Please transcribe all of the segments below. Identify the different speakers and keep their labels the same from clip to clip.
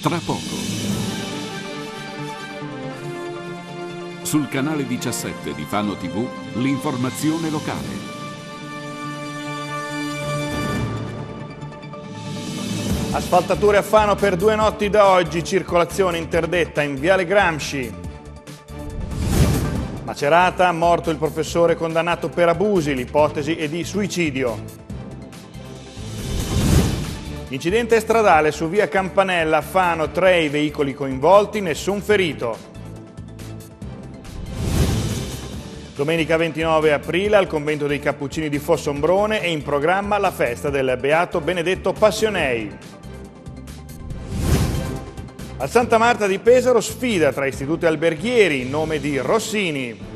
Speaker 1: tra poco. Sul canale 17 di Fano TV, l'informazione locale.
Speaker 2: Asfaltature a Fano per due notti da oggi, circolazione interdetta in Viale Gramsci. Macerata, morto il professore condannato per abusi, l'ipotesi è di suicidio. Incidente stradale su via Campanella Fano, tre i veicoli coinvolti, nessun ferito. Domenica 29 aprile al convento dei Cappuccini di Fossombrone è in programma la festa del Beato Benedetto Passionei. Al Santa Marta di Pesaro sfida tra istituti alberghieri in nome di Rossini.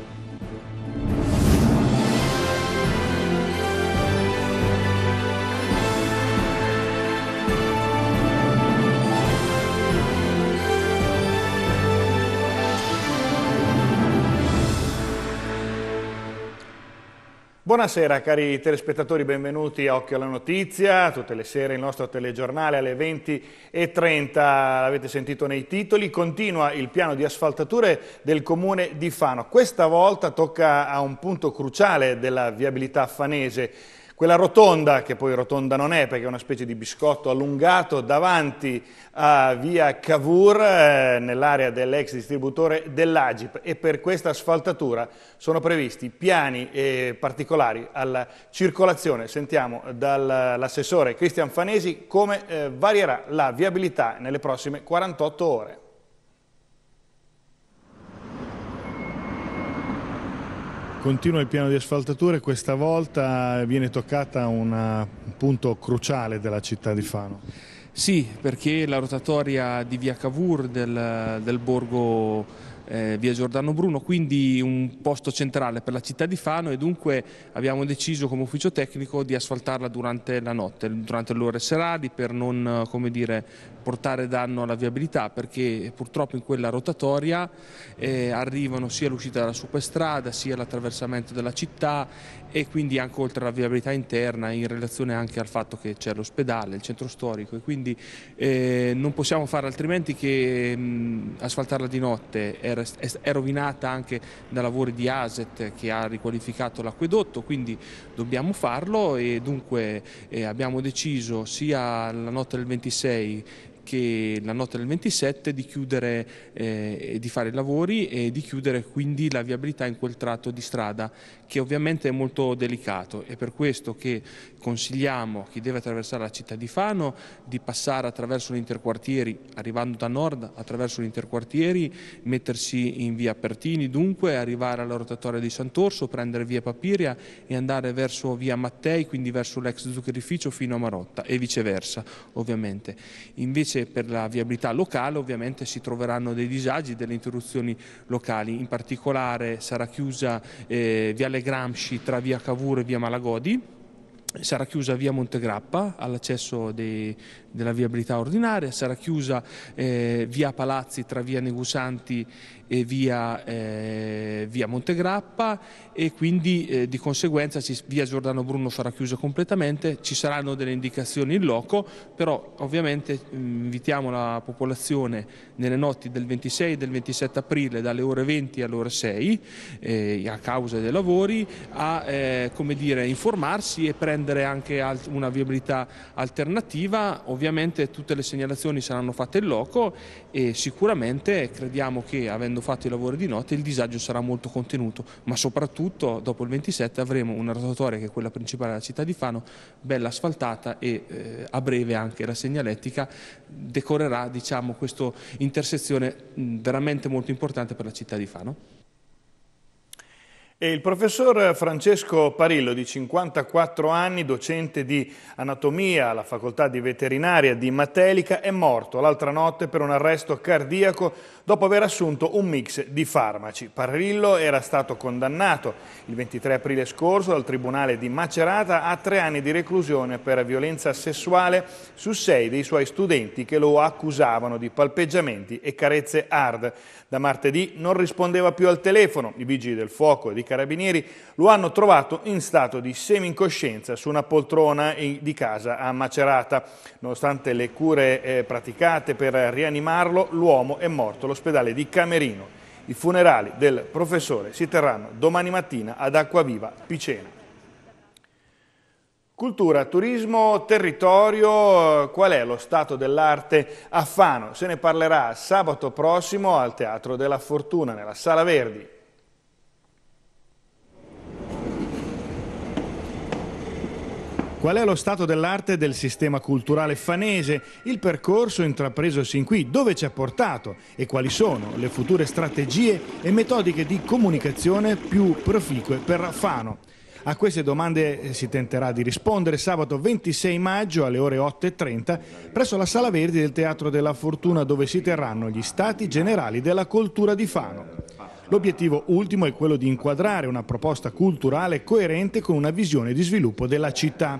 Speaker 2: Buonasera cari telespettatori, benvenuti a Occhio alla Notizia, tutte le sere il nostro telegiornale alle 20.30, l'avete sentito nei titoli, continua il piano di asfaltature del comune di Fano. Questa volta tocca a un punto cruciale della viabilità fanese, quella rotonda, che poi rotonda non è perché è una specie di biscotto allungato, davanti a via Cavour, eh, nell'area dell'ex distributore dell'Agip e per questa asfaltatura sono previsti piani eh, particolari alla circolazione. Sentiamo dall'assessore Cristian Fanesi come eh, varierà la viabilità nelle prossime 48 ore. Continua il piano di asfaltature, questa volta viene toccata eh, un punto cruciale della città di Fano. Sì, perché
Speaker 3: la rotatoria di via Cavour del, del borgo eh, via Giordano Bruno, quindi un posto centrale per la città di Fano e dunque abbiamo deciso come ufficio tecnico di asfaltarla durante la notte, durante le ore serali per non eh, dire, portare danno alla viabilità perché purtroppo in quella rotatoria eh, arrivano sia l'uscita dalla superstrada sia l'attraversamento della città e quindi anche oltre alla viabilità interna in relazione anche al fatto che c'è l'ospedale, il centro storico e quindi eh, non possiamo fare altrimenti che mh, mm, asfaltarla di notte. È era, è rovinata anche da lavori di ASET che ha riqualificato l'acquedotto, quindi dobbiamo farlo e dunque eh, abbiamo deciso sia la notte del 26 che la notte del 27 di chiudere eh, e eh, di fare i lavori e di chiudere quindi la viabilità in quel tratto di strada che ovviamente è molto delicato. È per questo che consigliamo a chi deve attraversare la città di Fano di passare attraverso gli interquartieri arrivando da nord attraverso gli interquartieri mettersi in via Pertini, dunque arrivare alla rotatoria di Sant'Orso, prendere via Papiria e andare verso via Mattei, quindi verso l'ex zuccherificio fino a Marotta e viceversa ovviamente. Invece invece per la viabilità locale ovviamente si troveranno dei disagi, delle interruzioni locali, in particolare sarà chiusa eh, Viale Gramsci tra via Cavour e via Malagodi sarà chiusa via Montegrappa all'accesso della viabilità ordinaria, sarà chiusa eh, via Palazzi tra via Negusanti e via, eh, via Montegrappa e quindi eh, di conseguenza ci, via Giordano Bruno sarà chiusa completamente, ci saranno delle indicazioni in loco, però ovviamente mm, invitiamo la popolazione nelle notti del 26 e del 27 aprile dalle ore 20 alle ore 6 eh, a causa dei lavori a eh, dire, informarsi e prendere rendere anche una viabilità alternativa. Ovviamente tutte le segnalazioni saranno fatte in loco e sicuramente crediamo che avendo fatto i lavori di notte il disagio sarà molto contenuto, ma soprattutto dopo il 27 avremo una rotatoria che è quella principale della città di Fano, bella asfaltata e eh, a breve anche la segnalettica decorerà diciamo, questa intersezione veramente molto importante per la città di Fano.
Speaker 2: E il professor Francesco Parillo, di 54 anni, docente di anatomia alla facoltà di veterinaria di Matelica, è morto l'altra notte per un arresto cardiaco dopo aver assunto un mix di farmaci. Parillo era stato condannato il 23 aprile scorso dal tribunale di Macerata a tre anni di reclusione per violenza sessuale su sei dei suoi studenti che lo accusavano di palpeggiamenti e carezze hard. Da martedì non rispondeva più al telefono. I vigili del fuoco e di carabinieri lo hanno trovato in stato di semi-incoscienza su una poltrona di casa a Macerata. Nonostante le cure eh, praticate per rianimarlo, l'uomo è morto all'ospedale di Camerino. I funerali del professore si terranno domani mattina ad Acquaviva Picena. Cultura, turismo, territorio, eh, qual è lo stato dell'arte a Fano? Se ne parlerà sabato prossimo al Teatro della Fortuna, nella Sala Verdi. Qual è lo stato dell'arte del sistema culturale fanese, il percorso intrapreso sin qui, dove ci ha portato e quali sono le future strategie e metodiche di comunicazione più proficue per Fano? A queste domande eh, si tenterà di rispondere sabato 26 maggio alle ore 8.30 presso la Sala Verdi del Teatro della Fortuna dove si terranno gli Stati Generali della Cultura di Fano. L'obiettivo ultimo è quello di inquadrare una proposta culturale coerente con una visione di sviluppo della città.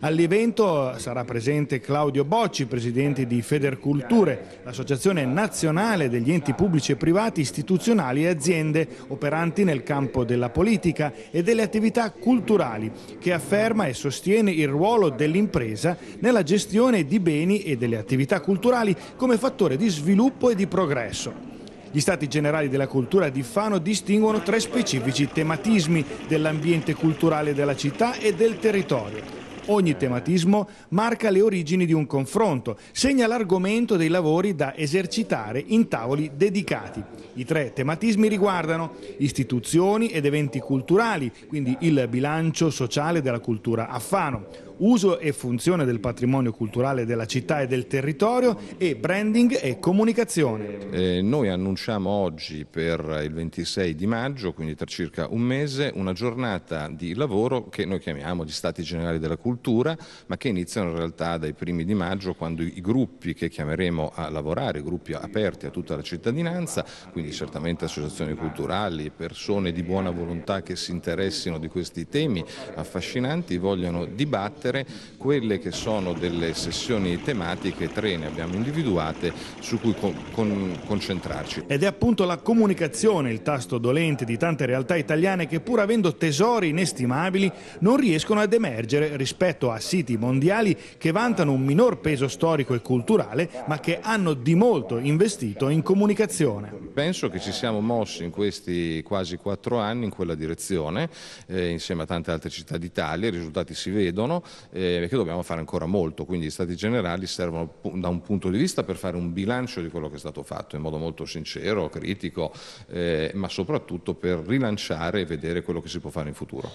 Speaker 2: All'evento sarà presente Claudio Bocci, presidente di Federculture, l'associazione nazionale degli enti pubblici e privati, istituzionali e aziende operanti nel campo della politica e delle attività culturali, che afferma e sostiene il ruolo dell'impresa nella gestione di beni e delle attività culturali come fattore di sviluppo e di progresso. Gli stati generali della cultura di Fano distinguono tre specifici tematismi dell'ambiente culturale della città e del territorio. Ogni tematismo marca le origini di un confronto, segna l'argomento dei lavori da esercitare in tavoli dedicati. I tre tematismi riguardano istituzioni ed eventi culturali, quindi il bilancio sociale della cultura a Fano, uso e funzione del patrimonio culturale della città e del territorio e branding e comunicazione.
Speaker 1: Eh, noi annunciamo oggi per il 26 di maggio, quindi tra circa un mese, una giornata di lavoro che noi chiamiamo gli Stati Generali della Cultura, ma che iniziano in realtà dai primi di maggio quando i gruppi che chiameremo a lavorare, gruppi aperti a tutta la cittadinanza, quindi certamente associazioni culturali, persone di buona volontà che si interessino di questi temi affascinanti, vogliono dibattere mettere quelle che sono delle sessioni tematiche, tre ne abbiamo individuate, su cui con, con, concentrarci. Ed è appunto la comunicazione il tasto
Speaker 2: dolente di tante realtà italiane che pur avendo tesori inestimabili non riescono ad emergere rispetto a siti mondiali che vantano un minor peso storico e culturale ma che hanno di molto investito in comunicazione.
Speaker 1: Penso che ci siamo mossi in questi quasi quattro anni in quella direzione eh, insieme a tante altre città d'Italia, i risultati si vedono, eh, che dobbiamo fare ancora molto, quindi gli stati generali servono da un punto di vista per fare un bilancio di quello che è stato fatto in modo molto sincero, critico, eh, ma soprattutto per rilanciare e vedere quello che si può fare in futuro.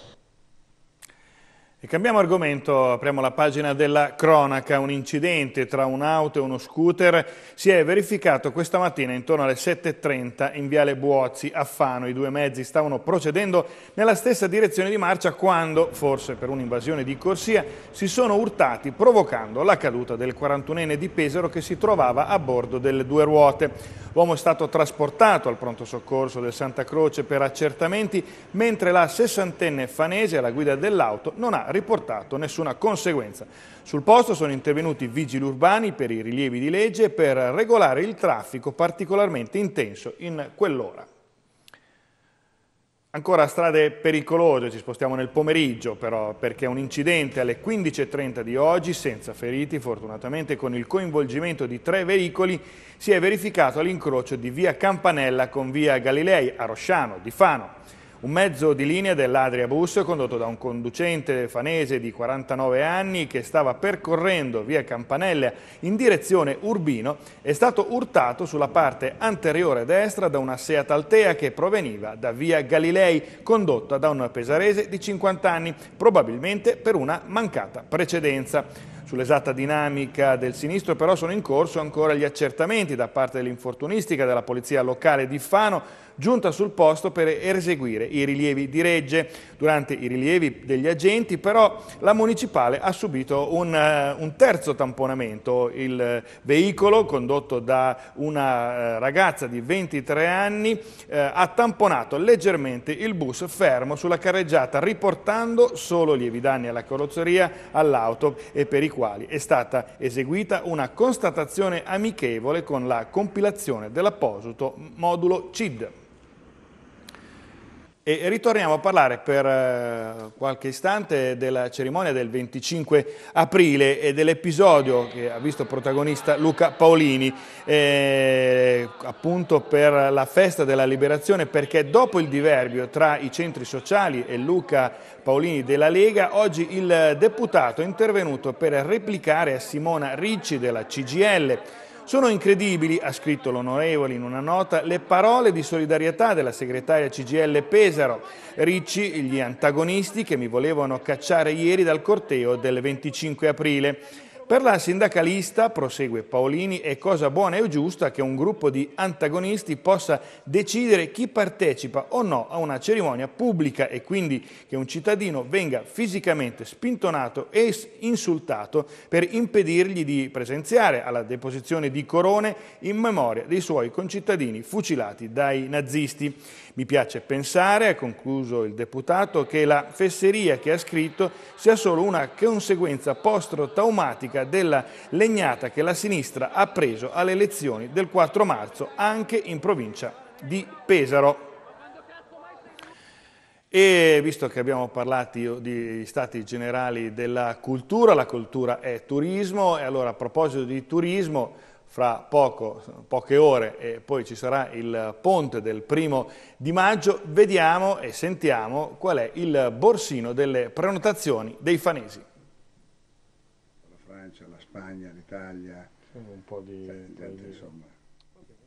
Speaker 2: E cambiamo argomento, apriamo la pagina della cronaca. Un incidente tra un'auto e uno scooter si è verificato questa mattina intorno alle 7.30 in Viale Buozzi a Fano. I due mezzi stavano procedendo nella stessa direzione di marcia quando, forse per un'invasione di corsia, si sono urtati provocando la caduta del 41enne di Pesaro che si trovava a bordo delle due ruote. L'uomo è stato trasportato al pronto soccorso del Santa Croce per accertamenti, mentre la sessantenne fanese alla guida dell'auto non ha riportato nessuna conseguenza. Sul posto sono intervenuti vigili urbani per i rilievi di legge per regolare il traffico particolarmente intenso in quell'ora. Ancora strade pericolose, ci spostiamo nel pomeriggio però, perché un incidente alle 15.30 di oggi, senza feriti, fortunatamente con il coinvolgimento di tre veicoli, si è verificato all'incrocio di via Campanella con via Galilei a Rosciano, di Fano. Un mezzo di linea dell'Adria Bus condotto da un conducente fanese di 49 anni che stava percorrendo via Campanella in direzione Urbino è stato urtato sulla parte anteriore destra da una Seat Altea che proveniva da via Galilei condotta da un pesarese di 50 anni probabilmente per una mancata precedenza. Sull'esatta dinamica del sinistro però sono in corso ancora gli accertamenti da parte dell'infortunistica della polizia locale di Fano giunta sul posto per eseguire i rilievi di regge. Durante i rilievi degli agenti però la municipale ha subito un, uh, un terzo tamponamento. Il veicolo condotto da una uh, ragazza di 23 anni uh, ha tamponato leggermente il bus fermo sulla carreggiata riportando solo lievi danni alla carrozzeria, all'auto e per i quali è stata eseguita una constatazione amichevole con la compilazione dell'apposito modulo CID. E ritorniamo a parlare per eh, qualche istante della cerimonia del 25 aprile e dell'episodio che ha visto protagonista Luca Paolini eh, appunto per la festa della liberazione perché dopo il diverbio tra i centri sociali e Luca Paolini della Lega oggi il deputato è intervenuto per replicare a Simona Ricci della CGL sono incredibili, ha scritto l'onorevole in una nota, le parole di solidarietà della segretaria CGL Pesaro, ricci gli antagonisti che mi volevano cacciare ieri dal corteo del 25 aprile. Per la sindacalista, prosegue Paolini, è cosa buona e giusta che un gruppo di antagonisti possa decidere chi partecipa o no a una cerimonia pubblica e quindi che un cittadino venga fisicamente spintonato e insultato per impedirgli di presenziare alla deposizione di corone in memoria dei suoi concittadini fucilati dai nazisti. Mi piace pensare, ha concluso il deputato, che la fesseria che ha scritto sia solo una conseguenza post-traumatica della legnata che la sinistra ha preso alle elezioni del 4 marzo anche in provincia di Pesaro. E visto che abbiamo parlato di stati generali della cultura, la cultura è turismo, e allora a proposito di turismo fra poco, poche ore e poi ci sarà il ponte del primo di maggio, vediamo e sentiamo qual è il borsino delle prenotazioni dei fanesi.
Speaker 4: La Francia, la Spagna, l'Italia, un po' di... Senti, cioè, insomma.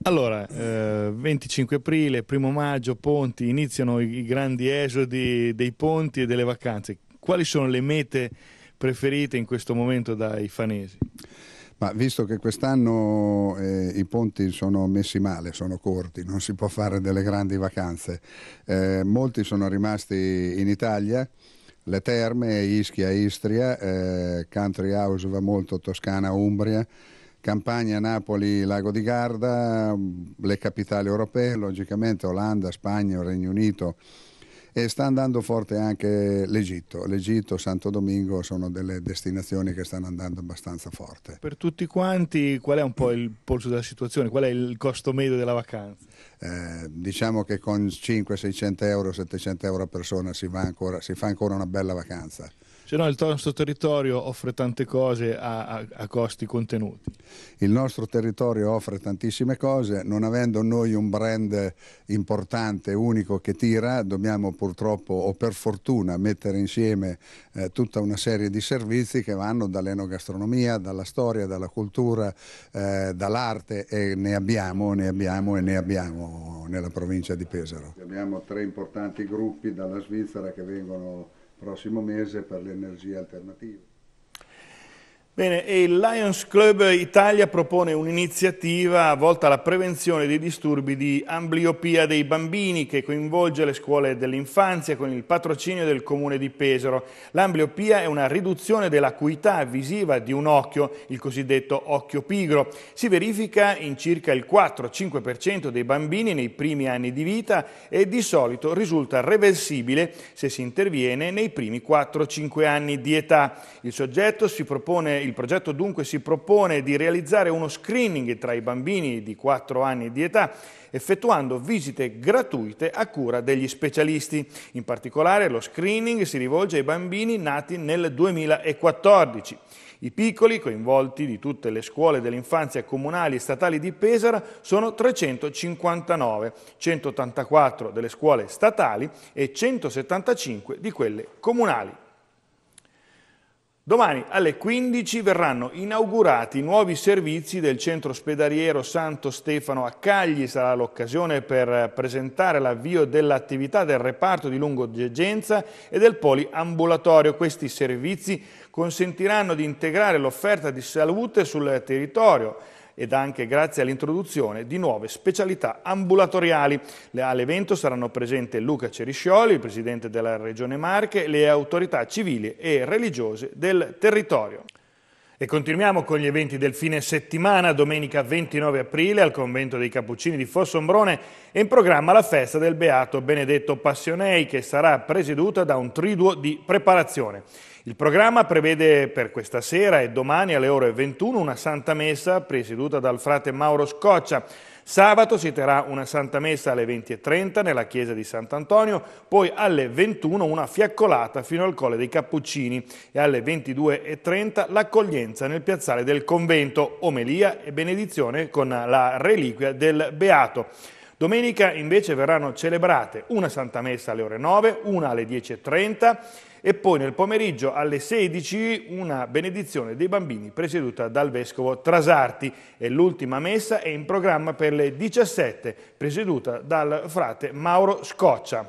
Speaker 2: Allora, eh, 25 aprile, primo maggio, ponti, iniziano i grandi esodi dei ponti e delle vacanze. Quali sono le mete preferite in questo momento dai fanesi?
Speaker 4: Ma visto che quest'anno eh, i ponti sono messi male, sono corti, non si può fare delle grandi vacanze, eh, molti sono rimasti in Italia, le terme, Ischia, Istria, eh, Country House va molto, Toscana, Umbria, Campania, Napoli, Lago di Garda, le capitali europee, logicamente Olanda, Spagna, Regno Unito, e sta andando forte anche l'Egitto. L'Egitto, Santo Domingo sono delle destinazioni che stanno andando abbastanza forte.
Speaker 2: Per tutti quanti, qual è un po' il polso della situazione? Qual è il costo medio della vacanza?
Speaker 4: Eh, diciamo che con 500-600 euro, 700 euro a persona si, ancora, si fa ancora una bella vacanza
Speaker 2: se no il nostro territorio offre tante cose a, a, a, costi contenuti.
Speaker 4: Il nostro territorio offre tantissime cose, non avendo noi un brand importante, unico che tira, dobbiamo purtroppo o per fortuna mettere insieme eh, tutta una serie di servizi che vanno dall'enogastronomia, dalla storia, dalla cultura, eh, dall'arte e ne abbiamo, ne abbiamo e ne abbiamo nella provincia di Pesaro. Abbiamo tre importanti gruppi dalla Svizzera che vengono prossimo mese per le energie alternative.
Speaker 2: Bene, e il Lions Club Italia propone un'iniziativa volta alla prevenzione dei disturbi di ambliopia dei bambini che coinvolge le scuole dell'infanzia con il patrocinio del comune di Pesaro. L'ambliopia è una riduzione dell'acuità visiva di un occhio, il cosiddetto occhio pigro. Si verifica in circa il 4-5% dei bambini nei primi anni di vita e di solito risulta reversibile se si interviene nei primi 4-5 anni di età. Il soggetto si propone il progetto dunque si propone di realizzare uno screening tra i bambini di 4 anni di età, effettuando visite gratuite a cura degli specialisti. In particolare lo screening si rivolge ai bambini nati nel 2014. I piccoli coinvolti di tutte le scuole dell'infanzia comunali e statali di Pesara sono 359, 184 delle scuole statali e 175 di quelle comunali. Domani alle 15 verranno inaugurati i nuovi servizi del centro ospedaliero Santo Stefano a Cagli. Sarà l'occasione per presentare l'avvio dell'attività del reparto di lungodegenza e del poliambulatorio. Questi servizi consentiranno di integrare l'offerta di salute sul territorio ed anche grazie all'introduzione di nuove specialità ambulatoriali. All'evento saranno presenti Luca Ceriscioli, il presidente della Regione Marche, le autorità civili e religiose del territorio. E continuiamo con gli eventi del fine settimana. Domenica 29 aprile al convento dei Cappuccini di Fossombrone è in programma la festa del Beato Benedetto Passionei che sarà presieduta da un triduo di preparazione. Il programma prevede per questa sera e domani alle ore 21 una Santa Messa presieduta dal frate Mauro Scoccia. Sabato si terrà una Santa Messa alle 20.30 nella chiesa di Sant'Antonio, poi alle 21 una fiaccolata fino al Colle dei Cappuccini e alle 22.30 l'accoglienza nel piazzale del convento, omelia e benedizione con la reliquia del Beato. Domenica invece verranno celebrate una Santa Messa alle ore 9, una alle 10.30 e poi nel pomeriggio alle 16 una benedizione dei bambini presieduta dal vescovo Trasarti e l'ultima messa è in programma per le 17 presieduta dal frate Mauro Scoccia.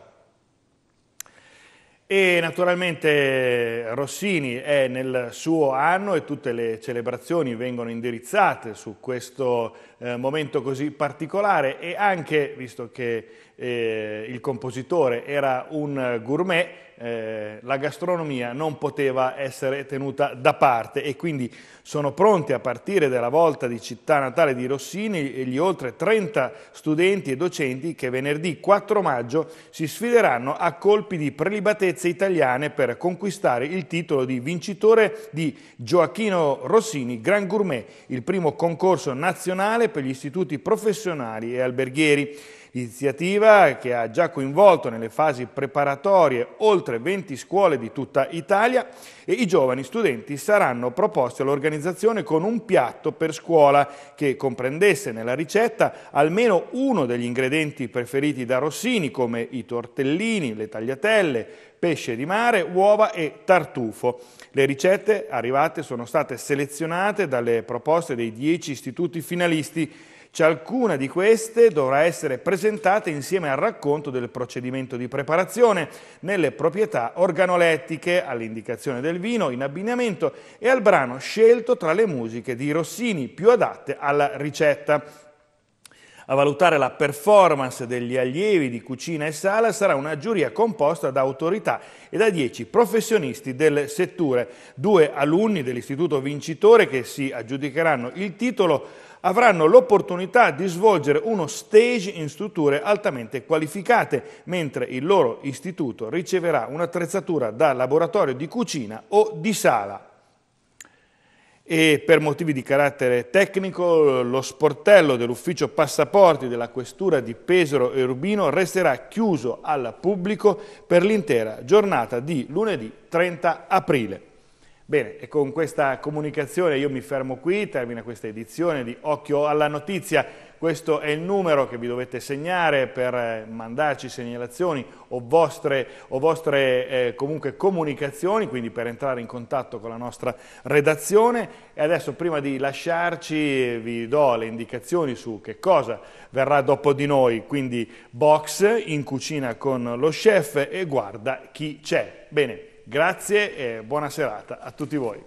Speaker 2: E naturalmente Rossini è nel suo anno e tutte le celebrazioni vengono indirizzate su questo eh, momento così particolare e anche, visto che eh, il compositore era un gourmet, eh, la gastronomia non poteva essere tenuta da parte e quindi sono pronti a partire dalla volta di città natale di Rossini gli oltre 30 studenti e docenti che venerdì 4 maggio si sfideranno a colpi di prelibatezze italiane per conquistare il titolo di vincitore di Gioacchino Rossini Gran Gourmet, il primo concorso nazionale per gli istituti professionali e alberghieri iniziativa che ha già coinvolto nelle fasi preparatorie oltre 20 scuole di tutta Italia e i giovani studenti saranno proposti all'organizzazione con un piatto per scuola che comprendesse nella ricetta almeno uno degli ingredienti preferiti da Rossini come i tortellini, le tagliatelle, pesce di mare, uova e tartufo. Le ricette arrivate sono state selezionate dalle proposte dei 10 istituti finalisti Ciascuna di queste dovrà essere presentata insieme al racconto del procedimento di preparazione, nelle proprietà organolettiche, all'indicazione del vino in abbinamento e al brano scelto tra le musiche di Rossini più adatte alla ricetta. A valutare la performance degli allievi di cucina e sala sarà una giuria composta da autorità e da 10 professionisti del settore, due alunni dell'istituto vincitore che si aggiudicheranno il titolo avranno l'opportunità di svolgere uno stage in strutture altamente qualificate, mentre il loro istituto riceverà un'attrezzatura da laboratorio di cucina o di sala. E per motivi di carattere tecnico lo sportello dell'ufficio passaporti della questura di Pesaro e Rubino resterà chiuso al pubblico per l'intera giornata di lunedì 30 aprile. Bene, e con questa comunicazione io mi fermo qui, termina questa edizione di Occhio alla Notizia. Questo è il numero che vi dovete segnare per eh, mandarci segnalazioni o vostre, o vostre eh, comunicazioni, quindi per entrare in contatto con la nostra redazione. E adesso prima di lasciarci vi do le indicazioni su che cosa verrà dopo di noi, quindi box in cucina con lo chef e guarda chi c'è. Bene, Grazie e buona serata a tutti voi.